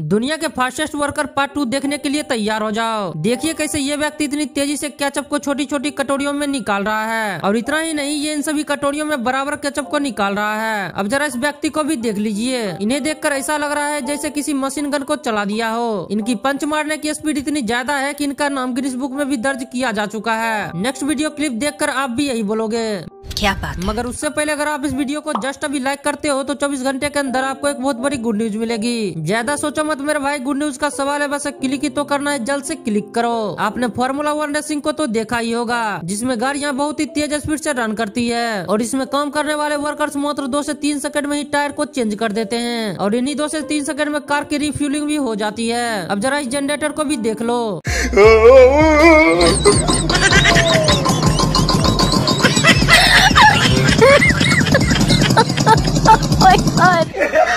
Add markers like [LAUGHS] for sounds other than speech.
दुनिया के fastest worker part two देखने के लिए तैयार हो जाओ देखिए कैसे ये व्यक्ति इतनी तेजी से केचप को छोटी छोटी कटोरियों में निकाल रहा है और इतना ही नहीं ये इन सभी कटोरियों में बराबर केचप को निकाल रहा है अब जरा इस व्यक्ति को भी देख लीजिए इन्हें देखकर ऐसा लग रहा है जैसे किसी मशीन गन को चला दिया हो इनकी पंच मारने की स्पीड इतनी ज्यादा है की इनका नाम गिनीस बुक में भी दर्ज किया जा चुका है नेक्स्ट वीडियो क्लिप देख आप भी यही बोलोगे क्या बात मगर उससे पहले अगर आप इस वीडियो को जस्ट अभी लाइक करते हो तो 24 घंटे के अंदर आपको एक बहुत बड़ी गुड न्यूज मिलेगी ज्यादा सोचो मत मेरे भाई गुड न्यूज का सवाल है बस क्लिक ही तो करना है जल्द से क्लिक करो आपने फॉर्मूला वन रेसिंग को तो देखा ही होगा जिसमे गाड़ियाँ बहुत ही तेज स्पीड ऐसी रन करती है और इसमें काम करने वाले वर्कर्स मात्र दो ऐसी तीन सेकंड में ही टायर को चेंज कर देते हैं और इन्हीं दो ऐसी तीन सेकंड में कार की रिफ्यूलिंग भी हो जाती है अब जरा इस जनरेटर को भी देख लो [LAUGHS] god!